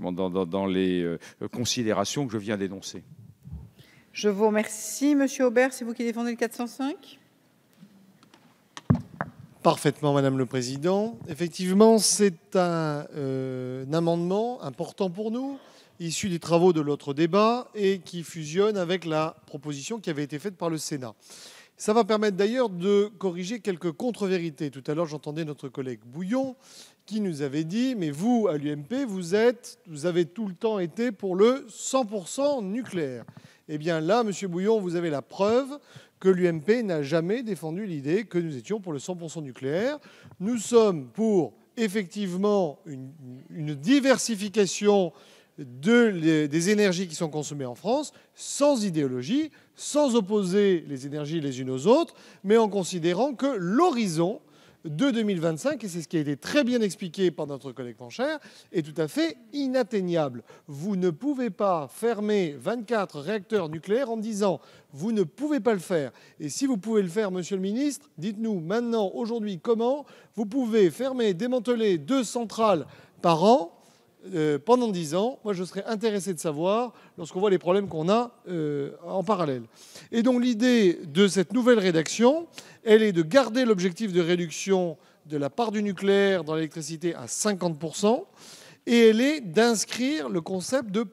dans, les euh, considérations que je viens d'énoncer. Je vous remercie, Monsieur Aubert. C'est vous qui défendez le 405 Parfaitement, Madame le Président. Effectivement, c'est un, euh, un, amendement important pour nous, issu des travaux de l'autre débat et qui fusionne avec la proposition qui avait été faite par le Sénat. Ça va permettre d'ailleurs de corriger quelques contre-vérités. Tout à l'heure, j'entendais notre collègue Bouillon qui nous avait dit Mais vous, à l'UMP, vous, êtes, vous avez tout le temps été pour le 100% nucléaire. Eh bien là, M. Bouillon, vous avez la preuve que l'UMP n'a jamais défendu l'idée que nous étions pour le 100% nucléaire. Nous sommes pour effectivement une, diversification des énergies qui sont consommées en France, sans idéologie, sans opposer les énergies les unes aux autres, mais en considérant que l'horizon de 2025, et c'est ce qui a été très bien expliqué par notre collègue Pancher, est tout à fait inatteignable. Vous ne pouvez pas fermer 24 réacteurs nucléaires en disant vous ne pouvez pas le faire. Et si vous pouvez le faire, monsieur le ministre, dites-nous maintenant, aujourd'hui, comment vous pouvez fermer, démanteler deux centrales par an euh, pendant 10 ans, moi je serais intéressé de savoir, lorsqu'on voit les problèmes qu'on a euh, en parallèle. Et donc l'idée de cette nouvelle rédaction, elle est de garder l'objectif de réduction de la part du nucléaire dans l'électricité à 50%, et elle est d'inscrire le concept de,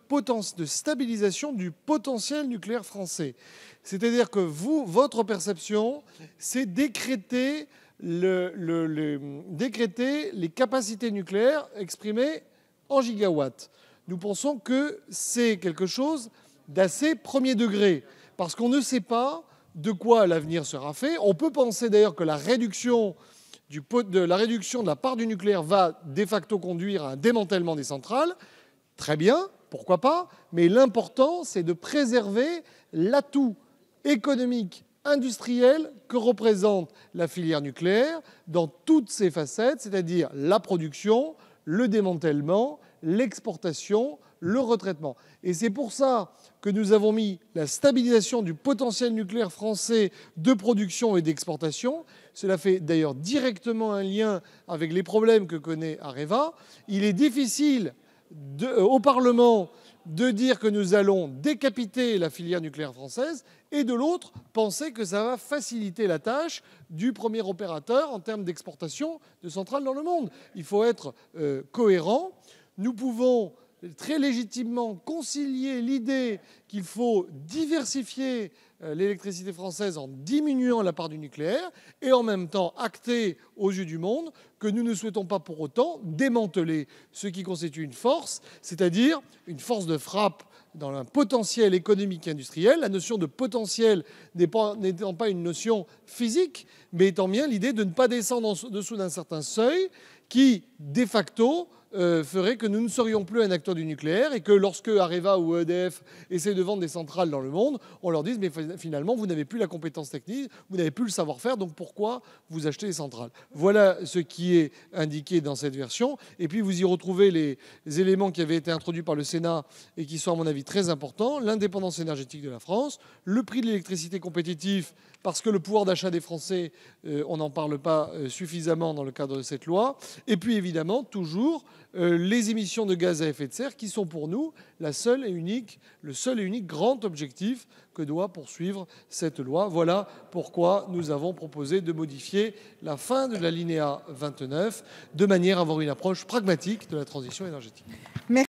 de stabilisation du potentiel nucléaire français. C'est-à-dire que vous, votre perception, c'est décréter, le, décréter les capacités nucléaires exprimées en gigawatts. Nous pensons que c'est quelque chose d'assez premier degré, parce qu'on ne sait pas de quoi l'avenir sera fait. On peut penser d'ailleurs que la réduction, la réduction de la part du nucléaire va de facto conduire à un démantèlement des centrales. Très bien, pourquoi pas, mais l'important, c'est de préserver l'atout économique, industriel que représente la filière nucléaire dans toutes ses facettes, c'est-à-dire la production, le démantèlement, l'exportation, le retraitement. Et c'est pour ça que nous avons mis la stabilisation du potentiel nucléaire français de production et d'exportation. Cela fait d'ailleurs directement un lien avec les problèmes que connaît Areva. Il est difficile euh, au Parlement de dire que nous allons décapiter la filière nucléaire française et de l'autre, penser que ça va faciliter la tâche du premier opérateur en termes d'exportation de centrales dans le monde. Il faut être euh, cohérent. Nous pouvons très légitimement concilier l'idée qu'il faut diversifier euh, l'électricité française en diminuant la part du nucléaire et en même temps acter aux yeux du monde que nous ne souhaitons pas pour autant démanteler ce qui constitue une force, c'est-à-dire une force de frappe dans un potentiel économique et industriel, la notion de potentiel n'étant pas une notion physique, mais étant bien l'idée de ne pas descendre en dessous d'un certain seuil qui, de facto, euh, ferait que nous ne serions plus un acteur du nucléaire et que lorsque Areva ou EDF essaient de vendre des centrales dans le monde, on leur dise mais finalement vous n'avez plus la compétence technique, vous n'avez plus le savoir-faire, donc pourquoi vous achetez des centrales Voilà ce qui est indiqué dans cette version. Et puis vous y retrouvez les éléments qui avaient été introduits par le Sénat et qui sont à mon avis très importants l'indépendance énergétique de la France, le prix de l'électricité compétitif parce que le pouvoir d'achat des Français, euh, on n'en parle pas euh, suffisamment dans le cadre de cette loi, et puis évidemment toujours euh, les émissions de gaz à effet de serre qui sont pour nous la seule et unique, le seul et unique grand objectif que doit poursuivre cette loi. Voilà pourquoi nous avons proposé de modifier la fin de la l'alinéa 29 de manière à avoir une approche pragmatique de la transition énergétique.